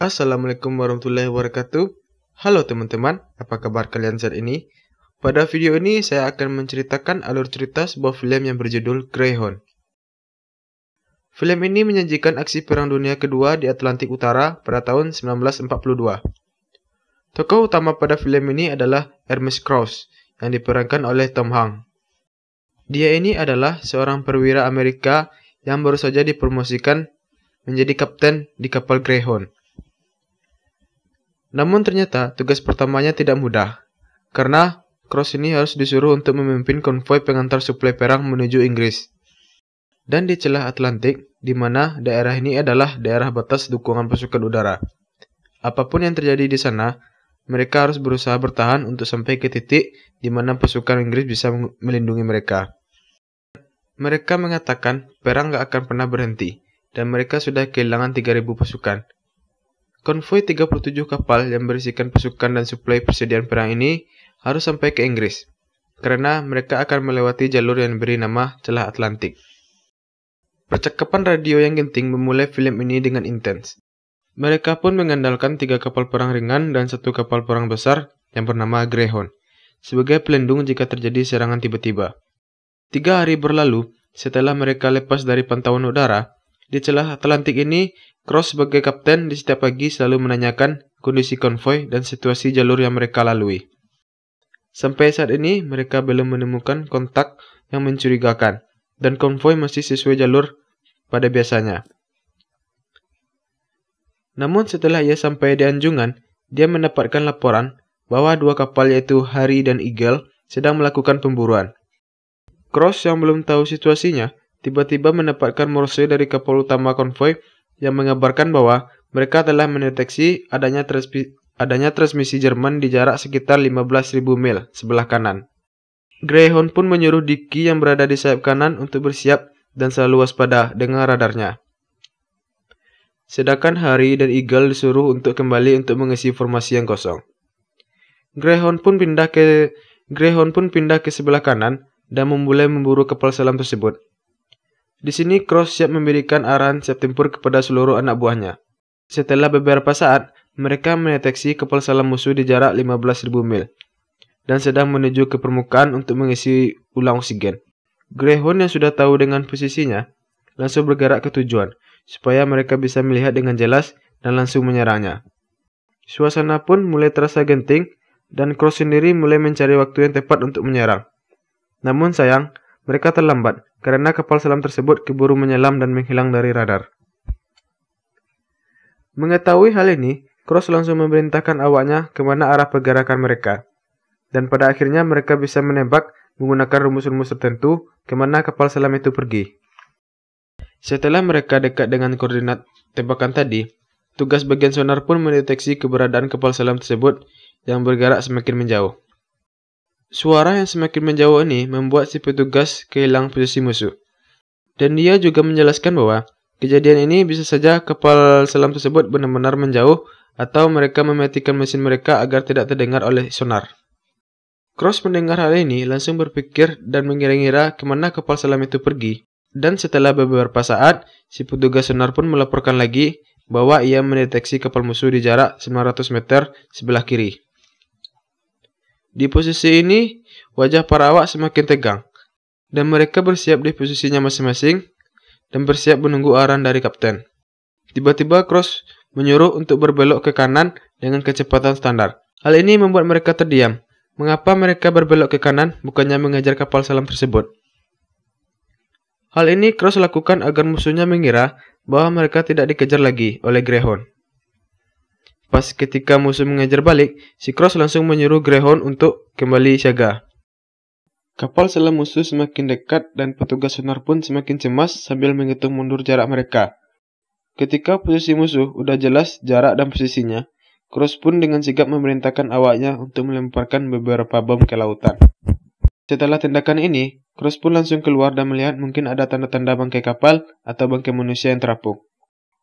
Assalamualaikum warahmatullahi wabarakatuh. Halo teman-teman, apa kabar kalian saat ini? Pada video ini saya akan menceritakan alur cerita sebuah film yang berjudul Greyhound. Film ini menyajikan aksi Perang Dunia Kedua di Atlantik Utara pada tahun 1942. Tokoh utama pada film ini adalah Hermes Krauss yang diperankan oleh Tom Hanks. Dia ini adalah seorang perwira Amerika yang baru saja dipromosikan menjadi kapten di kapal Greyhound namun ternyata tugas pertamanya tidak mudah, karena Cross ini harus disuruh untuk memimpin konvoi pengantar suplai perang menuju Inggris. Dan di celah Atlantik, di mana daerah ini adalah daerah batas dukungan pasukan udara. Apapun yang terjadi di sana, mereka harus berusaha bertahan untuk sampai ke titik di mana pasukan Inggris bisa melindungi mereka. Mereka mengatakan perang gak akan pernah berhenti, dan mereka sudah kehilangan 3.000 pasukan. Konvoi 37 kapal yang berisikan pasukan dan suplai persediaan perang ini harus sampai ke Inggris, karena mereka akan melewati jalur yang diberi nama Celah Atlantik. Percakapan radio yang genting memulai film ini dengan intens. Mereka pun mengandalkan tiga kapal perang ringan dan satu kapal perang besar yang bernama Greyhound, sebagai pelindung jika terjadi serangan tiba-tiba. Tiga hari berlalu setelah mereka lepas dari pantauan udara, di celah Atlantik ini Cross sebagai kapten di setiap pagi selalu menanyakan kondisi konvoy dan situasi jalur yang mereka lalui. Sampai saat ini, mereka belum menemukan kontak yang mencurigakan, dan konvoy masih sesuai jalur pada biasanya. Namun setelah ia sampai di anjungan, dia mendapatkan laporan bahwa dua kapal yaitu Hari dan Eagle sedang melakukan pemburuan. Cross yang belum tahu situasinya, tiba-tiba mendapatkan morse dari kapal utama konvoy yang mengabarkan bahwa mereka telah mendeteksi adanya, transpi, adanya transmisi Jerman di jarak sekitar 15.000 mil sebelah kanan. Greyhound pun menyuruh Dicky yang berada di sayap kanan untuk bersiap dan selalu waspada dengan radarnya. Sedangkan Harry dan Eagle disuruh untuk kembali untuk mengisi formasi yang kosong. Greyhound pun pindah ke Greyhound pun pindah ke sebelah kanan dan memulai memburu kapal selam tersebut. Di sini Cross siap memberikan arahan siap tempur kepada seluruh anak buahnya. Setelah beberapa saat, mereka mendeteksi kapal selam musuh di jarak 15.000 mil dan sedang menuju ke permukaan untuk mengisi ulang oksigen. Greyhound yang sudah tahu dengan posisinya langsung bergerak ke tujuan supaya mereka bisa melihat dengan jelas dan langsung menyerangnya. Suasana pun mulai terasa genting dan Cross sendiri mulai mencari waktu yang tepat untuk menyerang. Namun sayang, mereka terlambat karena kapal selam tersebut keburu menyelam dan menghilang dari radar. Mengetahui hal ini, Cross langsung memerintahkan awaknya kemana arah pergerakan mereka. Dan pada akhirnya mereka bisa menembak menggunakan rumus-rumus tertentu kemana kapal selam itu pergi. Setelah mereka dekat dengan koordinat tembakan tadi, tugas bagian sonar pun mendeteksi keberadaan kapal selam tersebut yang bergerak semakin menjauh. Suara yang semakin menjauh ini membuat si petugas kehilangan posisi musuh. Dan dia juga menjelaskan bahwa kejadian ini bisa saja kapal selam tersebut benar-benar menjauh atau mereka mematikan mesin mereka agar tidak terdengar oleh sonar. Cross mendengar hal ini langsung berpikir dan mengira-ngira kemana kapal selam itu pergi. Dan setelah beberapa saat, si petugas sonar pun melaporkan lagi bahwa ia mendeteksi kapal musuh di jarak 900 meter sebelah kiri. Di posisi ini, wajah para awak semakin tegang, dan mereka bersiap di posisinya masing-masing dan bersiap menunggu arahan dari kapten. Tiba-tiba Cross menyuruh untuk berbelok ke kanan dengan kecepatan standar. Hal ini membuat mereka terdiam. Mengapa mereka berbelok ke kanan bukannya mengejar kapal selam tersebut? Hal ini Cross lakukan agar musuhnya mengira bahwa mereka tidak dikejar lagi oleh Greyhound. Pas ketika musuh mengejar balik, si Cross langsung menyuruh Greyhound untuk kembali siaga. Kapal selam musuh semakin dekat dan petugas sonar pun semakin cemas sambil menghitung mundur jarak mereka. Ketika posisi musuh udah jelas jarak dan posisinya, Cross pun dengan sigap memerintahkan awaknya untuk melemparkan beberapa bom ke lautan. Setelah tindakan ini, Cross pun langsung keluar dan melihat mungkin ada tanda-tanda bangkai kapal atau bangkai manusia yang terapung.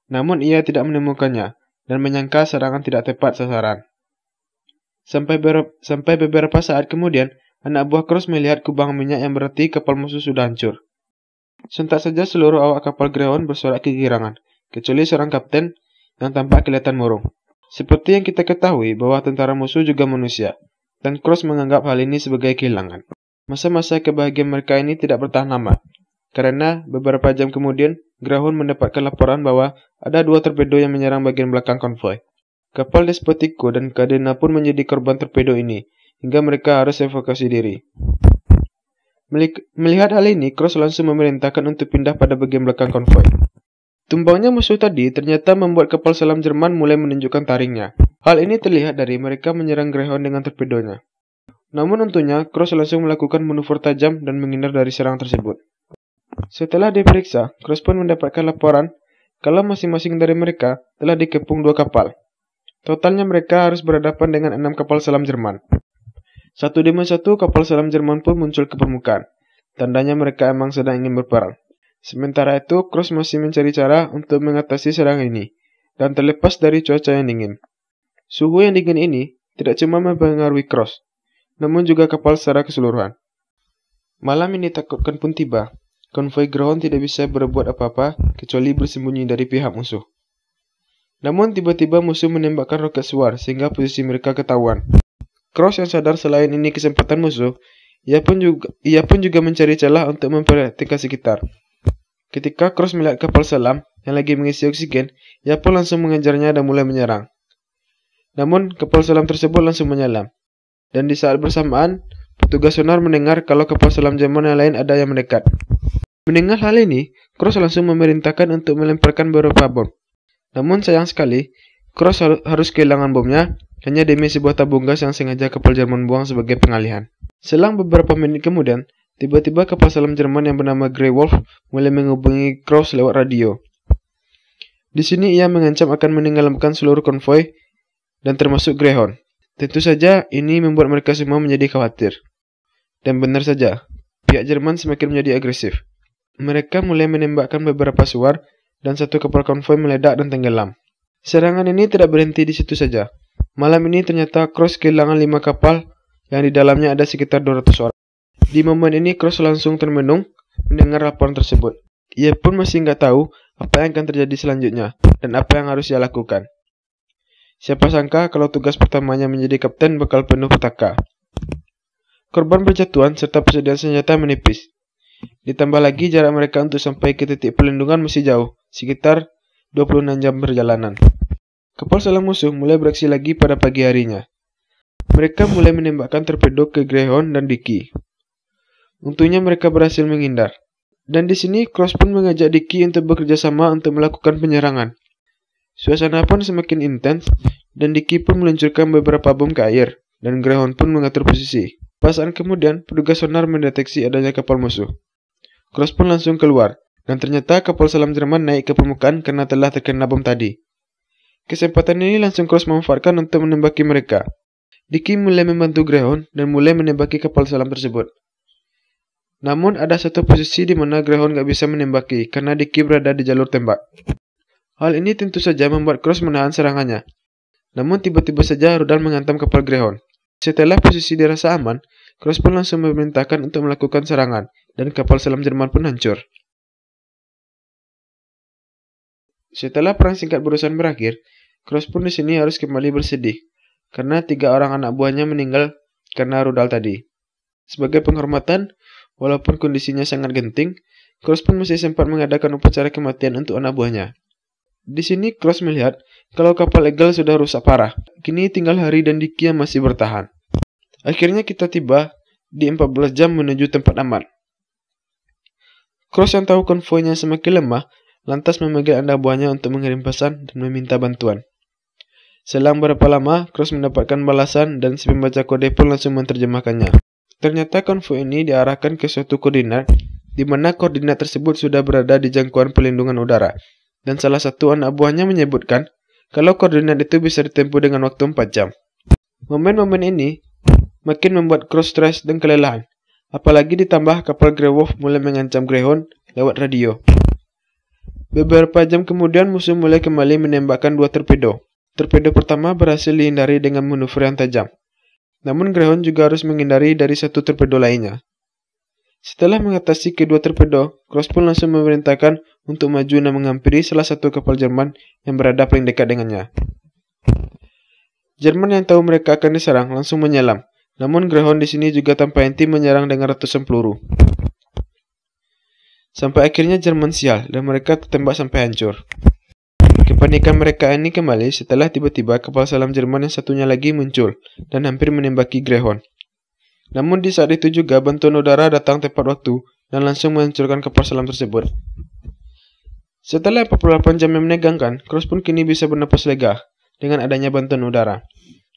Namun ia tidak menemukannya dan menyangka serangan tidak tepat sasaran. Sampai, ber sampai beberapa saat kemudian, anak buah Cross melihat kubang minyak yang berarti kapal musuh sudah hancur. Sentak saja seluruh awak kapal Greyhound bersorak kegirangan, kecuali seorang kapten yang tampak kelihatan murung. Seperti yang kita ketahui bahwa tentara musuh juga manusia, dan Cross menganggap hal ini sebagai kehilangan. Masa-masa kebahagiaan mereka ini tidak bertahan lama, karena beberapa jam kemudian, Grahun mendapatkan laporan bahwa ada dua torpedo yang menyerang bagian belakang konvoi. Kapal Despotico dan Cadena pun menjadi korban torpedo ini, hingga mereka harus evakuasi diri. Melihat hal ini, Cross langsung memerintahkan untuk pindah pada bagian belakang konvoi. Tumbangnya musuh tadi ternyata membuat kapal selam Jerman mulai menunjukkan taringnya. Hal ini terlihat dari mereka menyerang Greyhound dengan torpedonya. Namun untungnya, Cross langsung melakukan manuver tajam dan menghindar dari serang tersebut. Setelah diperiksa, Cruz pun mendapatkan laporan kalau masing-masing dari mereka telah dikepung dua kapal. Totalnya mereka harus berhadapan dengan enam kapal selam Jerman. Satu demi satu kapal selam Jerman pun muncul ke permukaan. Tandanya mereka emang sedang ingin berperang. Sementara itu, Cross masih mencari cara untuk mengatasi serangan ini, dan terlepas dari cuaca yang dingin. Suhu yang dingin ini tidak cuma mempengaruhi Cross, namun juga kapal secara keseluruhan. Malam ini takutkan pun tiba, konvoi ground tidak bisa berbuat apa-apa kecuali bersembunyi dari pihak musuh. Namun tiba-tiba musuh menembakkan roket suar sehingga posisi mereka ketahuan. Cross yang sadar selain ini kesempatan musuh, ia pun juga, ia pun juga mencari celah untuk memperhatikan sekitar. Ketika Cross melihat kapal selam yang lagi mengisi oksigen, ia pun langsung mengejarnya dan mulai menyerang. Namun, kapal selam tersebut langsung menyelam. Dan di saat bersamaan, petugas sonar mendengar kalau kapal selam Jerman yang lain ada yang mendekat. Mendengar hal ini, Cross langsung memerintahkan untuk melemparkan beberapa bom. Namun sayang sekali, Cross harus kehilangan bomnya hanya demi sebuah tabung gas yang sengaja kapal Jerman buang sebagai pengalihan. Selang beberapa menit kemudian, tiba-tiba kapal selam Jerman yang bernama Grey Wolf mulai menghubungi Cross lewat radio. Di sini ia mengancam akan meninggalkan seluruh konvoi dan termasuk Greyhound. Tentu saja ini membuat mereka semua menjadi khawatir. Dan benar saja, pihak Jerman semakin menjadi agresif. Mereka mulai menembakkan beberapa suar dan satu kapal konvoi meledak dan tenggelam. Serangan ini tidak berhenti di situ saja. Malam ini ternyata Cross kehilangan lima kapal yang di dalamnya ada sekitar 200 orang. Di momen ini Cross langsung termenung mendengar laporan tersebut. Ia pun masih nggak tahu apa yang akan terjadi selanjutnya dan apa yang harus ia lakukan. Siapa sangka kalau tugas pertamanya menjadi kapten bakal penuh petaka. Korban berjatuhan serta persediaan senjata menipis. Ditambah lagi jarak mereka untuk sampai ke titik perlindungan masih jauh, sekitar 26 jam perjalanan. Kapal selam musuh mulai beraksi lagi pada pagi harinya. Mereka mulai menembakkan torpedo ke Greyhound dan Dicky. Untungnya mereka berhasil menghindar. Dan di sini Cross pun mengajak Dicky untuk bekerja sama untuk melakukan penyerangan. Suasana pun semakin intens dan Dicky pun meluncurkan beberapa bom ke air dan Greyhound pun mengatur posisi. Pasan kemudian, petugas sonar mendeteksi adanya kapal musuh. Cross pun langsung keluar, dan ternyata kapal selam Jerman naik ke permukaan karena telah terkena bom tadi. Kesempatan ini langsung Cross memanfaatkan untuk menembaki mereka. Dicky mulai membantu Greyhound dan mulai menembaki kapal selam tersebut. Namun ada satu posisi di mana Greyhound gak bisa menembaki karena Dicky berada di jalur tembak. Hal ini tentu saja membuat Cross menahan serangannya. Namun tiba-tiba saja rudal menghantam kapal Greyhound. Setelah posisi dirasa aman, Cross pun langsung memerintahkan untuk melakukan serangan dan kapal selam Jerman pun hancur. Setelah perang singkat berusan berakhir, Cross pun di sini harus kembali bersedih karena tiga orang anak buahnya meninggal karena rudal tadi. Sebagai penghormatan, walaupun kondisinya sangat genting, Cross pun masih sempat mengadakan upacara kematian untuk anak buahnya. Di sini Cross melihat kalau kapal Eagle sudah rusak parah. Kini tinggal Hari dan Diki yang masih bertahan. Akhirnya kita tiba di 14 jam menuju tempat aman. Cross yang tahu konvoinya semakin lemah, lantas memanggil anak buahnya untuk mengirim pesan dan meminta bantuan. Selang beberapa lama, Cross mendapatkan balasan dan si pembaca kode pun langsung menerjemahkannya. Ternyata konvoi ini diarahkan ke suatu koordinat, di mana koordinat tersebut sudah berada di jangkauan pelindungan udara. Dan salah satu anak buahnya menyebutkan, kalau koordinat itu bisa ditempuh dengan waktu 4 jam. Momen-momen ini makin membuat Cross stres dan kelelahan. Apalagi ditambah kapal Grey Wolf mulai mengancam Greyhound lewat radio. Beberapa jam kemudian musuh mulai kembali menembakkan dua torpedo. Torpedo pertama berhasil dihindari dengan manuver yang tajam. Namun Greyhound juga harus menghindari dari satu torpedo lainnya. Setelah mengatasi kedua torpedo, Cross pun langsung memerintahkan untuk maju dan menghampiri salah satu kapal Jerman yang berada paling dekat dengannya. Jerman yang tahu mereka akan diserang langsung menyelam namun Greyhound di sini juga tanpa henti menyerang dengan ratusan peluru. Sampai akhirnya Jerman sial dan mereka tertembak sampai hancur. Kepanikan mereka ini kembali setelah tiba-tiba kapal selam Jerman yang satunya lagi muncul dan hampir menembaki Greyhound. Namun di saat itu juga bantuan udara datang tepat waktu dan langsung menghancurkan kapal selam tersebut. Setelah 48 jam yang menegangkan, Cross pun kini bisa bernapas lega dengan adanya bantuan udara.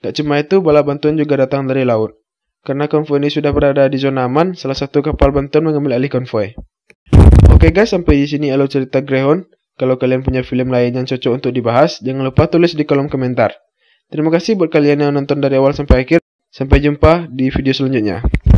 Tak cuma itu, bala bantuan juga datang dari laut. Karena konvoi ini sudah berada di zona aman, salah satu kapal bantuan mengambil alih konvoi. Oke guys, sampai di sini alur cerita Greyhound. Kalau kalian punya film lain yang cocok untuk dibahas, jangan lupa tulis di kolom komentar. Terima kasih buat kalian yang nonton dari awal sampai akhir. Sampai jumpa di video selanjutnya.